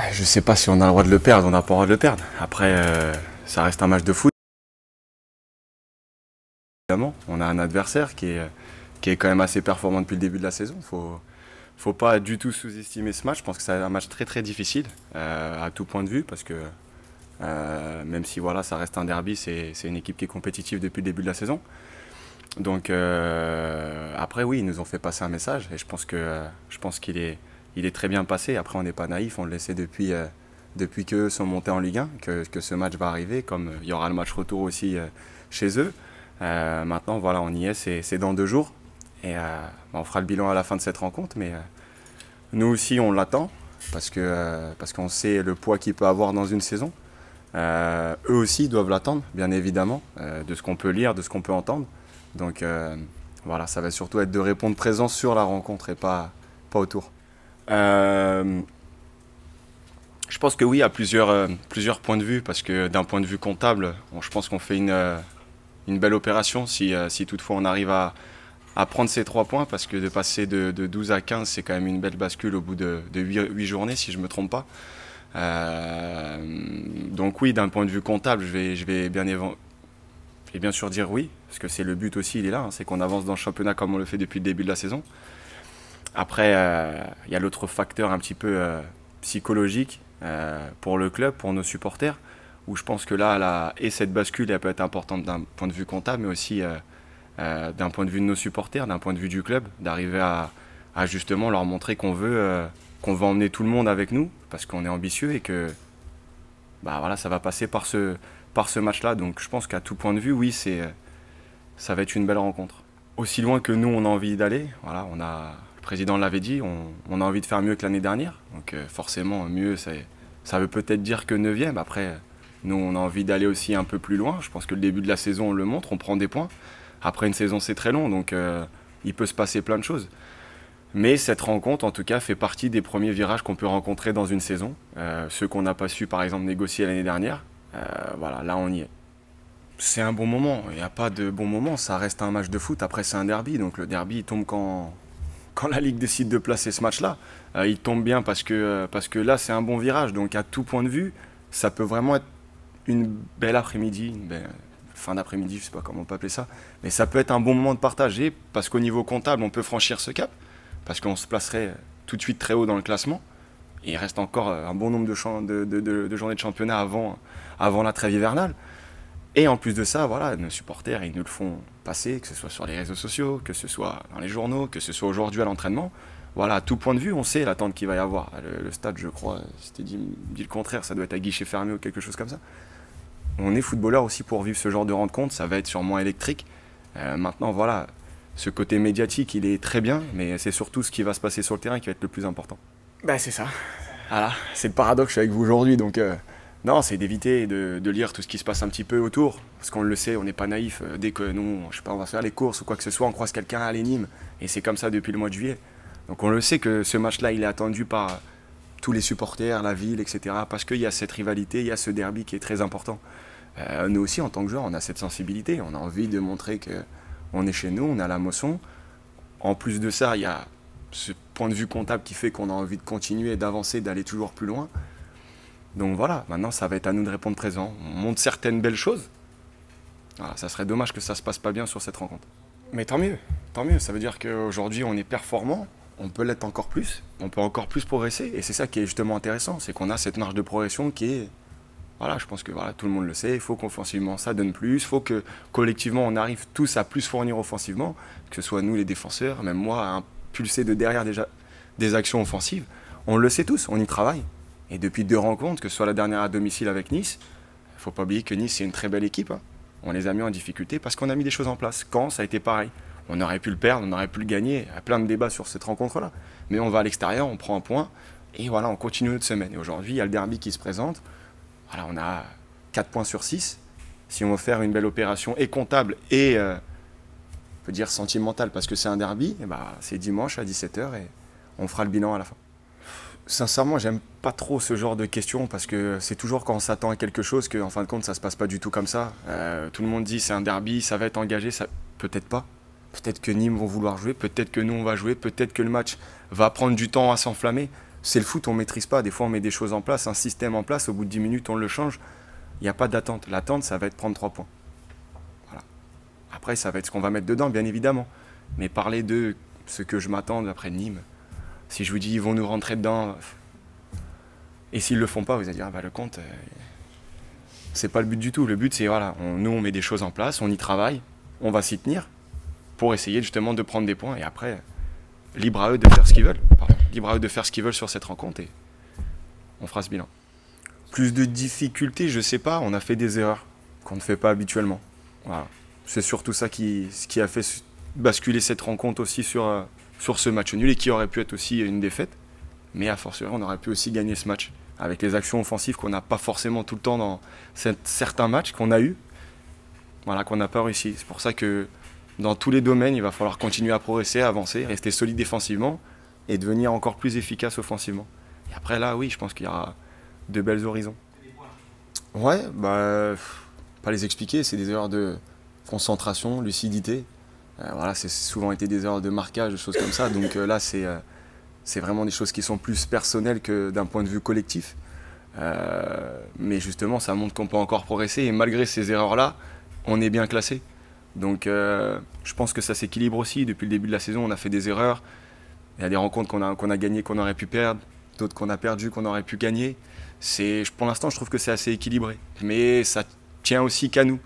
Ah, je ne sais pas si on a le droit de le perdre, on n'a pas le droit de le perdre. Après, euh, ça reste un match de foot. Évidemment, on a un adversaire qui est, qui est quand même assez performant depuis le début de la saison. ne faut pas du tout sous-estimer ce match. Je pense que c'est un match très très difficile euh, à tout point de vue parce que euh, même si voilà, ça reste un derby, c'est une équipe qui est compétitive depuis le début de la saison. Donc après oui, ils nous ont fait passer un message et je pense que je pense qu'il est il est très bien passé. Après, on n'est pas naïf, on le laissait depuis, euh, depuis qu'eux sont montés en Ligue 1, que, que, ce match va arriver, comme euh, il y aura le match retour aussi euh, chez eux. maintenant, voilà, on y est, c'est dans deux jours. Et bah, on fera le bilan à la fin de cette rencontre, mais nous aussi, on l'attend, parce qu'on sait le poids qu'il peut avoir dans une saison. eux aussi doivent l'attendre, bien évidemment, de ce qu'on peut lire, de ce qu'on peut entendre. Donc voilà, ça va surtout être de répondre présent sur la rencontre et pas, pas autour. Euh, je pense que oui, à plusieurs, euh, plusieurs points de vue, parce que d'un point de vue comptable, je pense qu'on fait une, euh, belle opération si, toutefois on arrive à, prendre ces trois points parce que de passer de, 12 à 15, c'est quand même une belle bascule au bout de, de 8, journées, si je ne me trompe pas. donc oui, d'un point de vue comptable, je vais, je vais bien, bien sûr dire oui, parce que c'est le but aussi, il est là, hein, c'est qu'on avance dans le championnat comme on le fait depuis le début de la saison. Après, il euh, y a l'autre facteur un petit peu euh, psychologique euh, pour le club, pour nos supporters, où je pense que là, là et cette bascule, elle peut être importante d'un point de vue comptable, mais aussi d'un point de vue de nos supporters, d'un point de vue du club, d'arriver à, justement leur montrer qu'on veut, qu'on va emmener tout le monde avec nous, parce qu'on est ambitieux et que bah voilà, ça va passer par ce, par ce match-là. Donc je pense qu'à tout point de vue, oui, c'est, ça va être une belle rencontre. Aussi loin que nous, on a envie d'aller, voilà, on a, président l'avait dit, on, a envie de faire mieux que l'année dernière. Donc euh, forcément, mieux, ça veut peut-être dire que 9e. Après, nous, on a envie d'aller aussi un peu plus loin. Je pense que le début de la saison, on le montre, on prend des points. Après une saison, c'est très long, donc euh, il peut se passer plein de choses. Mais cette rencontre, en tout cas, fait partie des premiers virages qu'on peut rencontrer dans une saison. Ce euh, ceux qu'on n'a pas su, par exemple, négocier l'année dernière. voilà, là, on y est. C'est un bon moment. Il n'y a pas de bon moment. Ça reste un match de foot. Après, c'est un derby. Donc, le derby, il tombe quand, quand la Ligue décide de placer ce match-là, euh, il tombe bien euh, parce que, là, c'est un bon virage. Donc, à tout point de vue, ça peut vraiment être une belle après-midi, fin d'après-midi, je ne sais pas comment on peut appeler ça. Mais ça peut être un bon moment de partager parce qu'au niveau comptable, on peut franchir ce cap parce qu'on se placerait tout de suite très haut dans le classement. il reste encore euh, un bon nombre de, de, journées de championnat avant, avant la trêve hivernale. Et en plus de ça, voilà, nos supporters, ils nous le font passer, que ce soit sur les réseaux sociaux, que ce soit dans les journaux, que ce soit aujourd'hui à l'entraînement. Voilà, à tout point de vue, on sait l'attente qu'il va y avoir. Le, stade, je crois, c'était dit, dit le contraire, ça doit être à guichet fermé ou quelque chose comme ça. On est footballeur aussi pour vivre ce genre de rencontre, ça va être sûrement électrique. Euh, maintenant, voilà, ce côté médiatique, il est très bien, mais c'est surtout ce qui va se passer sur le terrain qui va être le plus important. Bah, c'est ça. Voilà, c'est le paradoxe avec vous aujourd'hui, donc euh, non, c'est d'éviter de, lire tout ce qui se passe un petit peu autour, parce qu'on le sait, on n'est pas naïf. Euh, dès que nous, je sais pas, on va faire les courses ou quoi que ce soit, on croise quelqu'un à l'énigme. et c'est comme ça depuis le mois de juillet. Donc on le sait que ce match-là, il est attendu par tous les supporters, la ville, etc. Parce qu'il y a cette rivalité, il y a ce derby qui est très important. Euh, nous aussi, en tant que joueurs, on a cette sensibilité, on a envie de montrer que on est chez nous, on a la moisson. En plus de ça, il y a ce point de vue comptable qui fait qu'on a envie de continuer, d'avancer, d'aller toujours plus loin. Donc voilà, maintenant ça va être à nous de répondre présent. On montre certaines belles choses. Voilà, ça serait dommage que ça se passe pas bien sur cette rencontre. Mais tant mieux, tant mieux. Ça veut dire qu'aujourd'hui on est performant, on peut l'être encore plus, on peut encore plus progresser. Et c'est ça qui est justement intéressant, c'est qu'on a cette marge de progression qui est voilà, je pense que voilà, tout le monde le sait, il faut qu'offensivement ça donne plus, il faut que collectivement on arrive tous à plus fournir offensivement, que ce soit nous les défenseurs, même moi, à impulser de derrière déjà des actions offensives. On le sait tous, on y travaille. Et depuis deux rencontres, que ce soit la dernière à domicile avec Nice, il faut pas oublier que Nice, c'est une très belle équipe. Hein. On les a mis en difficulté parce qu'on a mis des choses en place. Quand ça a été pareil. On aurait pu le perdre, on aurait pu le gagner. Il y a plein de débats sur cette rencontre-là. Mais on va à l'extérieur, on prend un point. Et voilà, on continue notre semaine. Et aujourd'hui, il y a le derby qui se présente. Voilà, on a 4 points sur 6. Si on veut faire une belle opération et comptable et, euh, on peut dire, sentimentale parce que c'est un derby, eh ben, c'est dimanche à 17h et on fera le bilan à la fin. Sincèrement, j'aime pas trop ce genre de questions parce que c'est toujours quand on s'attend à quelque chose que, en fin de compte, ça se passe pas du tout comme ça. Euh, tout le monde dit c'est un derby, ça va être engagé, ça peut-être pas. Peut-être que Nîmes vont vouloir jouer, peut-être que nous on va jouer, peut-être que le match va prendre du temps à s'enflammer. C'est le foot, on maîtrise pas. Des fois, on met des choses en place, un système en place. Au bout de 10 minutes, on le change. Il n'y a pas d'attente. L'attente, ça va être prendre 3 points. Voilà. Après, ça va être ce qu'on va mettre dedans, bien évidemment. Mais parler de ce que je m'attends après Nîmes. Si je vous dis ils vont nous rentrer dedans, euh, et s'ils le font pas, vous allez dire ah bah le compte, euh, c'est pas le but du tout. Le but c'est voilà, nous on met des choses en place, on y travaille, on va s'y tenir pour essayer justement de prendre des points et après libre à eux de faire ce qu'ils veulent. libre à eux de faire ce qu'ils veulent sur cette rencontre et on fera ce bilan. Plus de difficultés, je sais pas. On a fait des erreurs qu'on ne fait pas habituellement. C'est surtout ça qui, ce qui a fait basculer cette rencontre aussi sur, euh, sur ce match nul et qui aurait pu être aussi une défaite. Mais à fortiori, on aurait pu aussi gagner ce match avec les actions offensives qu'on n'a pas forcément tout le temps dans certains matchs qu'on a eu, voilà, qu'on n'a pas réussi. C'est pour ça que dans tous les domaines, il va falloir continuer à progresser, avancer, rester solide défensivement et devenir encore plus efficace offensivement. Et après là, oui, je pense qu'il y aura de belles horizons. Ouais, bah, pas les expliquer, c'est des erreurs de concentration, lucidité, euh, voilà, c'est souvent été des erreurs de marquage, des choses comme ça. Donc euh, là, euh, c'est vraiment des choses qui sont plus personnelles que d'un point de vue collectif. mais justement, ça montre qu'on peut encore progresser et malgré ces erreurs-là, on est bien classé. Donc je pense que ça s'équilibre aussi. Depuis le début de la saison, on a fait des erreurs. Il y a des rencontres qu'on a, gagnées qu'on aurait pu perdre, d'autres qu'on a perdues qu'on aurait pu gagner. pour l'instant, je trouve que c'est assez équilibré. Mais ça tient aussi qu'à nous.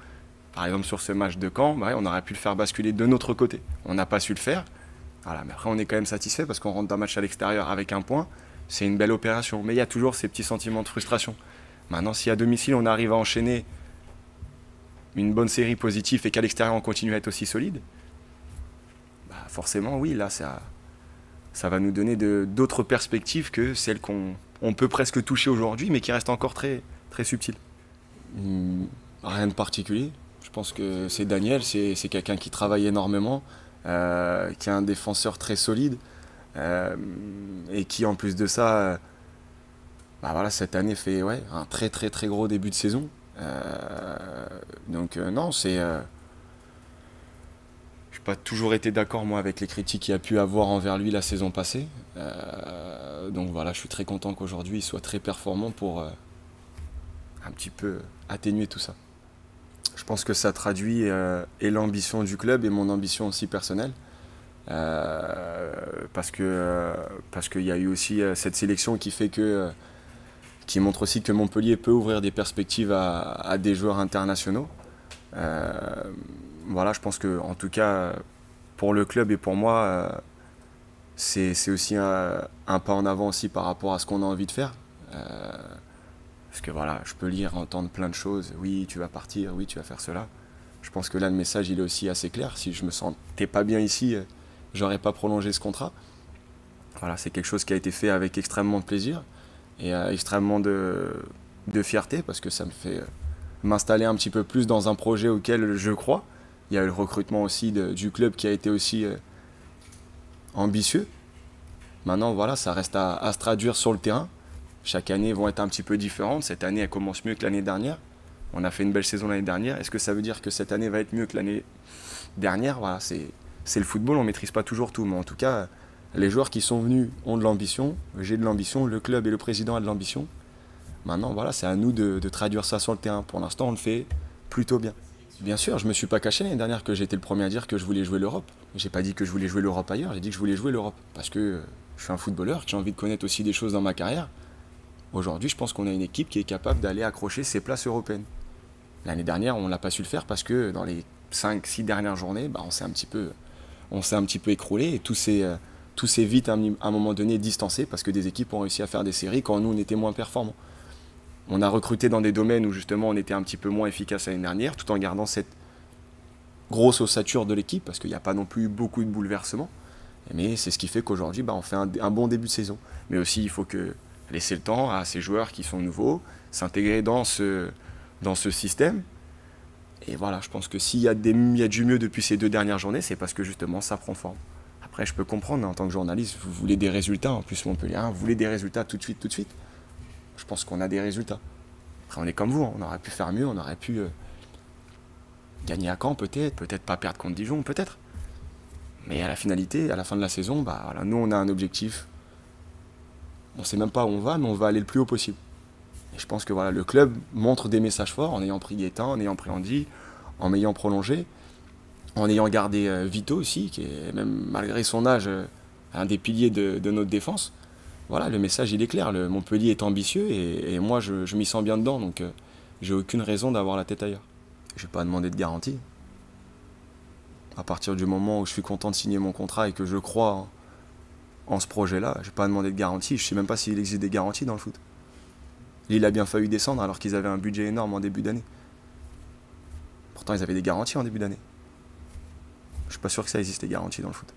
Par exemple, sur ce match de Caen, bah on aurait pu le faire basculer de notre côté. On n'a pas su le faire. Voilà, mais après, on est quand même satisfait parce qu'on rentre d'un match à l'extérieur avec un point. C'est une belle opération. Mais il y a toujours ces petits sentiments de frustration. Maintenant, si à domicile, on arrive à enchaîner une bonne série positive et qu'à l'extérieur, on continue à être aussi solide, bah, forcément, oui, là, ça, ça va nous donner d'autres perspectives que celles qu'on peut presque toucher aujourd'hui, mais qui restent encore très, très subtiles. Hum, rien de particulier. Je pense que c'est Daniel, c'est quelqu'un qui travaille énormément, euh, qui est un défenseur très solide euh, et qui en plus de ça, euh, bah voilà, cette année fait ouais, un très très très gros début de saison. donc non, c'est... je n'ai pas toujours été d'accord moi avec les critiques qu'il a pu avoir envers lui la saison passée. donc voilà, je suis très content qu'aujourd'hui il soit très performant pour un petit peu atténuer tout ça. Je pense que ça traduit euh, et l'ambition du club et mon ambition aussi personnelle. Euh, parce que euh, parce qu'il y a eu aussi cette sélection qui fait que qui montre aussi que Montpellier peut ouvrir des perspectives à, des joueurs internationaux. voilà, je pense que en tout cas pour le club et pour moi, c'est aussi un, un, pas en avant aussi par rapport à ce qu'on a envie de faire. Parce que voilà, je peux lire, entendre plein de choses. Oui, tu vas partir, oui, tu vas faire cela. Je pense que là, le message, il est aussi assez clair. Si je me sentais pas bien ici, euh, j'aurais pas prolongé ce contrat. Voilà, c'est quelque chose qui a été fait avec extrêmement de plaisir et euh, extrêmement de, fierté parce que ça me fait euh, m'installer un petit peu plus dans un projet auquel je crois. Il y a eu le recrutement aussi du club qui a été aussi ambitieux. Maintenant, voilà, ça reste à se traduire sur le terrain chaque année vont être un petit peu différentes. Cette année, elle commence mieux que l'année dernière. On a fait une belle saison l'année dernière. Est-ce que ça veut dire que cette année va être mieux que l'année dernière Voilà, c'est le football, on ne maîtrise pas toujours tout. Mais en tout cas, les joueurs qui sont venus ont de l'ambition. J'ai de l'ambition, le club et le président ont de l'ambition. Maintenant, voilà, c'est à nous de, traduire ça sur le terrain. Pour l'instant, on le fait plutôt bien. Bien sûr, je ne me suis pas caché l'année dernière que j'étais le premier à dire que je voulais jouer l'Europe. J'ai pas dit que je voulais jouer l'Europe ailleurs, j'ai dit que je voulais jouer l'Europe. Parce que euh, je suis un footballeur, j'ai envie de connaître aussi des choses dans ma carrière. Aujourd'hui, je pense qu'on a une équipe qui est capable d'aller accrocher ses places européennes. L'année dernière, on l'a pas su le faire parce que dans les 5-6 dernières journées, bah, on s'est un petit peu, on s'est un petit peu écroulé et tout s'est, euh, tous ces vite à un moment donné distancé parce que des équipes ont réussi à faire des séries quand nous on était moins performants. On a recruté dans des domaines où justement on était un petit peu moins efficace l'année dernière, tout en gardant cette grosse ossature de l'équipe parce qu'il n'y a pas non plus beaucoup de bouleversements. Mais c'est ce qui fait qu'aujourd'hui, bah, on fait un bon début de saison. Mais aussi, il faut que laisser le temps à ces joueurs qui sont nouveaux s'intégrer dans ce, dans ce système. Et voilà, je pense que s'il y, a du mieux depuis ces deux dernières journées, c'est parce que justement ça prend forme. Après, je peux comprendre, hein, en tant que journaliste, vous voulez des résultats, en plus Montpellier, vous voulez des résultats tout de suite, tout de suite. Je pense qu'on a des résultats. Après, on est comme vous, hein, on aurait pu faire mieux, on aurait pu euh, gagner à Caen peut-être, peut-être pas perdre contre Dijon, peut-être. Mais à la finalité, à la fin de la saison, bah, voilà, nous on a un objectif, on ne sait même pas où on va, mais on va aller le plus haut possible. Et je pense que voilà, le club montre des messages forts en ayant pris Guétain, en ayant pris Andy, en m'ayant prolongé, en ayant gardé euh, Vito aussi, qui est même malgré son âge euh, un des piliers de, notre défense. Voilà, le message il est clair. Le Montpellier est ambitieux et, moi je, m'y sens bien dedans, donc euh, j'ai aucune raison d'avoir la tête ailleurs. Je vais pas demander de garantie. À partir du moment où je suis content de signer mon contrat et que je crois en ce projet-là. Je n'ai pas demandé de garantie. Je ne sais même pas s'il existe des garanties dans le foot. Il a bien failli descendre alors qu'ils avaient un budget énorme en début d'année. Pourtant, ils avaient des garanties en début d'année. Je ne suis pas sûr que ça existe, des garanties dans le foot.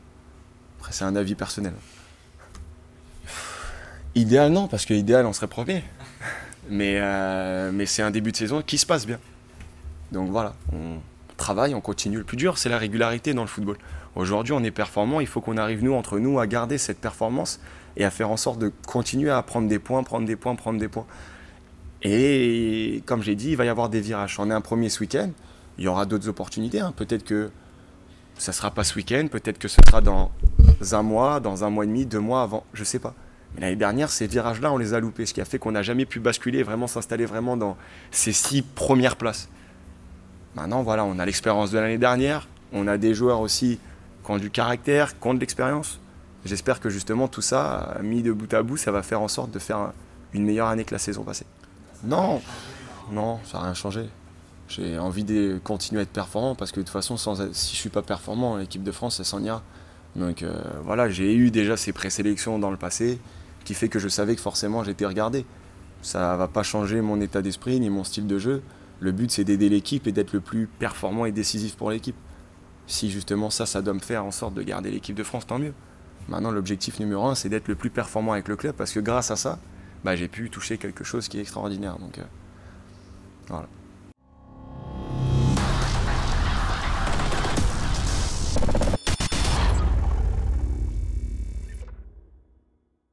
Après, c'est un avis personnel. Idéal, non, parce que idéal, on serait premier. Mais, euh, mais c'est un début de saison qui se passe bien. Donc voilà, on, travail, on continue. Le plus dur, c'est la régularité dans le football. Aujourd'hui, on est performant, il faut qu'on arrive, nous, entre nous, à garder cette performance et à faire en sorte de continuer à prendre des points, prendre des points, prendre des points. Et comme j'ai dit, il va y avoir des virages. On est un premier ce week-end, il y aura d'autres opportunités. Hein. Peut-être que ça ne sera pas ce week-end, peut-être que ce sera dans un mois, dans un mois et demi, deux mois avant, je ne sais pas. Mais l'année dernière, ces virages-là, on les a loupés, ce qui a fait qu'on n'a jamais pu basculer et vraiment s'installer vraiment dans ces six premières places. Maintenant, voilà, on a l'expérience de l'année dernière, on a des joueurs aussi qui ont du caractère, qui ont de l'expérience. J'espère que justement tout ça, mis de bout à bout, ça va faire en sorte de faire une meilleure année que la saison passée. Non, non, ça n'a rien changé. J'ai envie de continuer à être performant parce que de toute façon, si je ne suis pas performant, l'équipe de France, ça s'en ira. Donc euh, voilà, j'ai eu déjà ces présélections dans le passé qui fait que je savais que forcément j'étais regardé. Ça ne va pas changer mon état d'esprit ni mon style de jeu. Le but, c'est d'aider l'équipe et d'être le plus performant et décisif pour l'équipe. Si justement ça, ça doit me faire en sorte de garder l'équipe de France, tant mieux. Maintenant, l'objectif numéro un, c'est d'être le plus performant avec le club parce que grâce à ça, bah, j'ai pu toucher quelque chose qui est extraordinaire. Donc, euh, voilà.